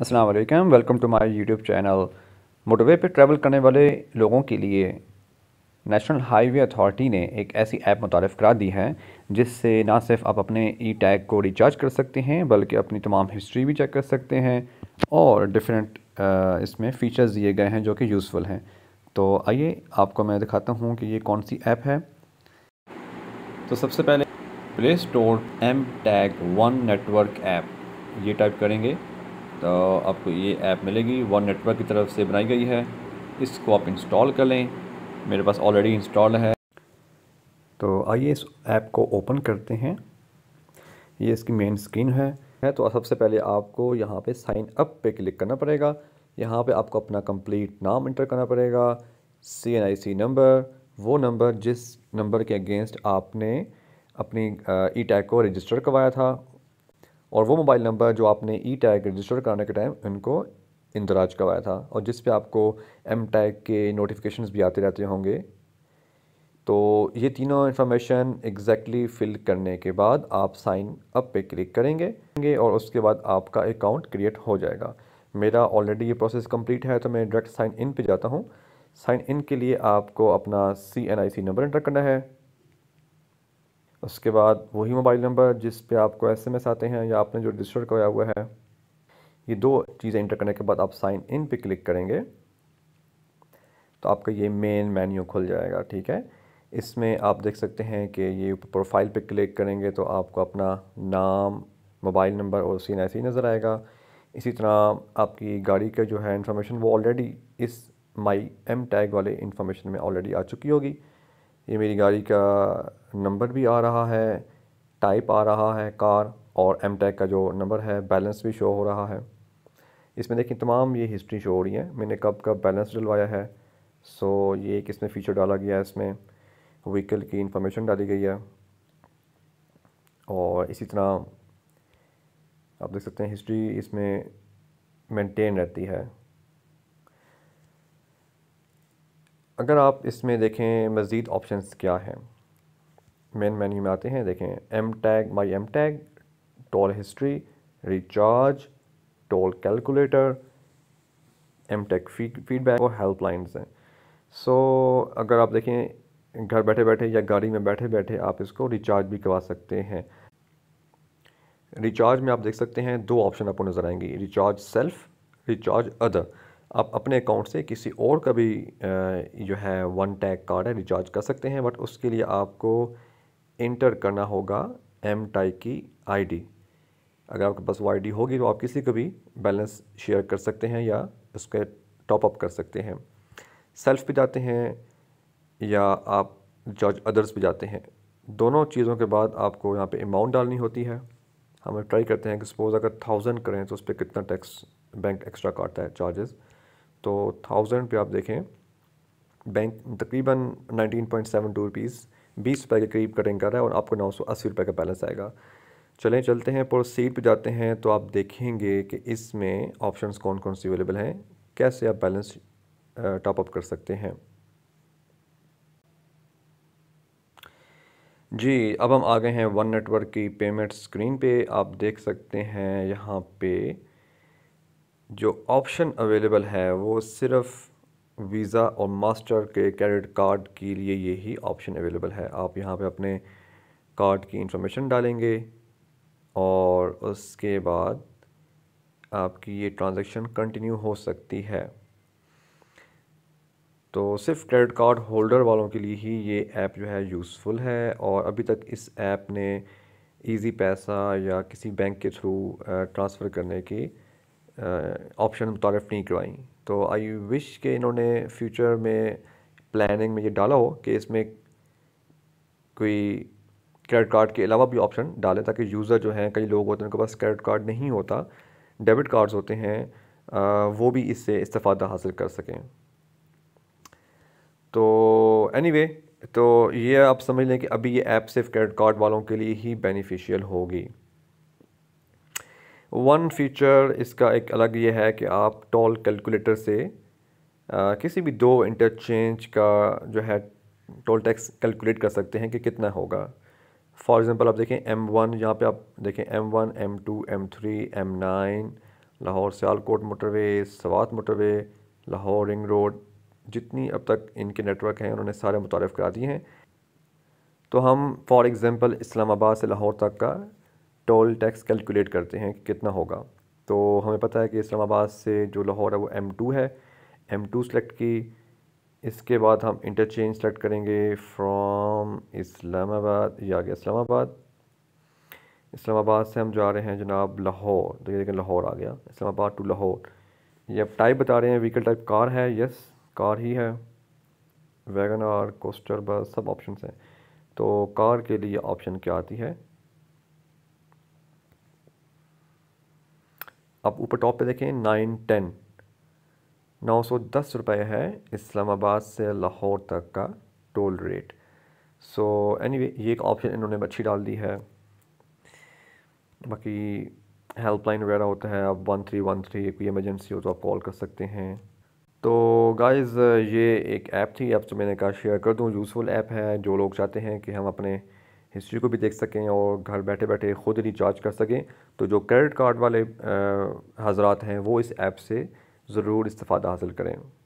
असलकम welcome to my YouTube channel motorway पर travel करने वाले लोगों के लिए नेशनल हाईवे अथॉरिटी ने एक ऐसी ऐप मुतारफ़ करा दी है जिससे ना सिर्फ आप अपने ई टैग को रिचार्ज कर सकते हैं बल्कि अपनी तमाम हिस्ट्री भी चेक कर सकते हैं और डिफरेंट इसमें फ़ीचर्स दिए गए हैं जो कि यूज़फुल हैं तो आइए आपको मैं दिखाता हूँ कि ये कौन सी ऐप है तो सबसे पहले Play Store M Tag One Network app ये टाइप करेंगे तो आपको ये ऐप मिलेगी वन नेटवर्क की तरफ से बनाई गई है इसको आप इंस्टॉल कर लें मेरे पास ऑलरेडी इंस्टॉल है तो आइए इस ऐप को ओपन करते हैं ये इसकी मेन स्क्रीन है है तो सबसे पहले आपको यहाँ पे साइन अप पे क्लिक करना पड़ेगा यहाँ पे आपको अपना कंप्लीट नाम इंटर करना पड़ेगा C N I C number वो नंबर जिस नंबर के अगेंस्ट आपने अपनी ई टैग को रजिस्टर करवाया था और वो मोबाइल नंबर जो आपने ई टैग रजिस्टर कराने के टाइम उनको इंदराज करवाया था और जिस पे आपको एम टैग के नोटिफिकेशन भी आते रहते होंगे तो ये तीनों इन्फॉर्मेशन एग्जैक्टली फिल करने के बाद आप साइन अप पे क्लिक करेंगे और उसके बाद आपका अकाउंट क्रिएट हो जाएगा मेरा ऑलरेडी ये प्रोसेस कंप्लीट है तो मैं डायरेक्ट साइन इन पे जाता हूँ साइन इन के लिए आपको अपना C N I C number enter करना है उसके बाद वही मोबाइल नंबर जिस पे आपको एसएमएस आते हैं या आपने जो रजिस्टर कराया हुआ है ये दो चीज़ें इंटर करने के बाद आप साइन इन पे क्लिक करेंगे तो आपका ये मेन मेन्यू खुल जाएगा ठीक है इसमें आप देख सकते हैं कि ये प्रोफाइल पे क्लिक करेंगे तो आपको अपना नाम मोबाइल नंबर और सीन ऐसे ही नज़र आएगा इसी तरह आपकी गाड़ी का जो है इन्फॉर्मेशन वो ऑलरेडी इस माई एम टैग वाले इन्फॉर्मेशन में ऑलरेडी आ चुकी होगी ये मेरी गाड़ी का नंबर भी आ रहा है टाइप आ रहा है कार और एम टैग का जो नंबर है बैलेंस भी शो हो रहा है इसमें देखिए तमाम ये हिस्ट्री शो हो रही है मैंने कब कब बैलेंस डलवाया है सो ये एक इसमें फ़ीचर डाला गया है इसमें व्हीकल की इंफॉर्मेशन डाली गई है और इसी तरह आप देख सकते हैं हिस्ट्री इसमें मेंटेन रहती है अगर आप इसमें देखें मज़ीद ऑप्शंस क्या हैं मेन मेन्यू में आते हैं देखें M Tag my M Tag toll history recharge toll calculator M Tag feedback और हेल्पलाइंस हैं सो अगर आप देखें घर बैठे बैठे या गाड़ी में बैठे बैठे आप इसको रिचार्ज भी करवा सकते हैं रिचार्ज में आप देख सकते हैं दो ऑप्शन आपको नज़र आएंगे रिचार्ज सेल्फ रिचार्ज अदर आप अपने अकाउंट से किसी और का भी जो है वन टैग कार्ड है रिचार्ज कर सकते हैं बट उसके लिए आपको इंटर करना होगा एम टाई की आईडी अगर आपके पास वो आई होगी तो आप किसी को भी बैलेंस शेयर कर सकते हैं या उसके टॉपअप कर सकते हैं सेल्फ पे जाते हैं या आप रिचार्ज अदर्स पे जाते हैं दोनों चीज़ों के बाद आपको यहाँ पे अमाउंट डालनी होती है हमें ट्राई करते हैं कि सपोज़ अगर थाउजेंड करें तो उस पर कितना टैक्स बैंक एक्स्ट्रा काटता है चार्जेस तो थाउजेंड पे आप देखें बैंक तकरीबन nineteen point seven two rupees बीस रुपये के करीब कटिंग कर रहा है और आपको नौ सौ अस्सी रुपये का बैलेंस आएगा चलें चलते हैं प्रोसीड पे जाते हैं तो आप देखेंगे कि इसमें ऑप्शंस कौन कौन से अवेलेबल हैं कैसे आप बैलेंस टॉपअप कर सकते हैं जी अब हम आ गए हैं वन नेटवर्क की पेमेंट स्क्रीन पे आप देख सकते हैं यहाँ पे जो ऑप्शन अवेलेबल है वो सिर्फ़ वीज़ा और मास्टर के क्रेडिट कार्ड के लिए यही ऑप्शन अवेलेबल है आप यहाँ पे अपने कार्ड की इंफॉर्मेशन डालेंगे और उसके बाद आपकी ये ट्रांजैक्शन कंटिन्यू हो सकती है तो सिर्फ क्रेडिट कार्ड होल्डर वालों के लिए ही ये ऐप जो है यूज़फुल है और अभी तक इस ऐप ने इजी पैसा या किसी बैंक के थ्रू ट्रांसफ़र करने की ऑप्शन मुतारफ़ नहीं करवाई तो आई विश के इन्होंने फ्यूचर में प्लानिंग में ये डाला हो कि इसमें कोई क्रेडिट कार्ड के अलावा भी ऑप्शन डालें ताकि यूज़र जो हैं कई लोग होते हैं उनके पास क्रेडिट कार्ड नहीं होता डेबिट कार्ड्स होते हैं आ, वो भी इससे इस्ता हासिल कर सकें तो एनी anyway, तो ये आप समझ लें कि अभी ये ऐप सिर्फ क्रेडिट कार्ड वालों के लिए ही बेनिफिशियल होगी वन फीचर इसका एक अलग ये है कि आप टोल कैलकुलेटर से आ, किसी भी दो इंटरचेंज का जो है टोल टैक्स कैलकुलेट कर सकते हैं कि कितना होगा फॉर एग्ज़ाम्पल आप देखें एम वन यहाँ पर आप देखें M one M two M three M nine Lahore Sialkot motorway Swat motorway Lahore ring road जितनी अब तक इनके नेटवर्क हैं उन्होंने सारे मुतारफ़ करा दिए हैं तो हम फॉर एग्ज़ाम्पल इस्लामाबाद से लाहौर तक का टोल टैक्स कैलकुलेट करते हैं कि कितना होगा तो हमें पता है कि इस्लामाबाद से जो लाहौर है वो एम टू है एम टू सेलेक्ट की इसके बाद हम इंटरचेंज सेलेक्ट करेंगे फ्रॉम इस्लामाबाद या आगे गया इस्लामाबाद इस्लामाबाद से हम जा रहे हैं जनाब लाहौर तो ये देखें लाहौर आ गया इस्लामाबाद टू लाहौर ये अब टाइप बता रहे हैं व्हीकल टाइप कार है यस कार ही है वैगन आर कोस्टर बस सब ऑप्शन हैं तो कार के लिए ऑप्शन क्या आती है आप ऊपर टॉप पे देखें नाइन टेन नौ सौ दस रुपये है इस्लामाबाद से लाहौर तक का toll rate so anyway ये एक ऑप्शन इन्होंने अच्छी डाल दी है बाकी हेल्पलाइन वगैरह होता है आप वन थ्री वन थ्री कोई एमरजेंसी हो तो आप कॉल कर सकते हैं तो गाइज़ ये एक ऐप थी ऐप तो मैंने कहा शेयर कर दूँ यूज़फुल ऐप है जो लोग चाहते हैं कि हम अपने हिस्ट्री को भी देख सकें और घर बैठे बैठे ख़ुद रिचार्ज कर सकें तो जो क्रेडिट कार्ड वाले हजरात हैं वो इस ऐप से ज़रूर इस्तेफादा हासिल करें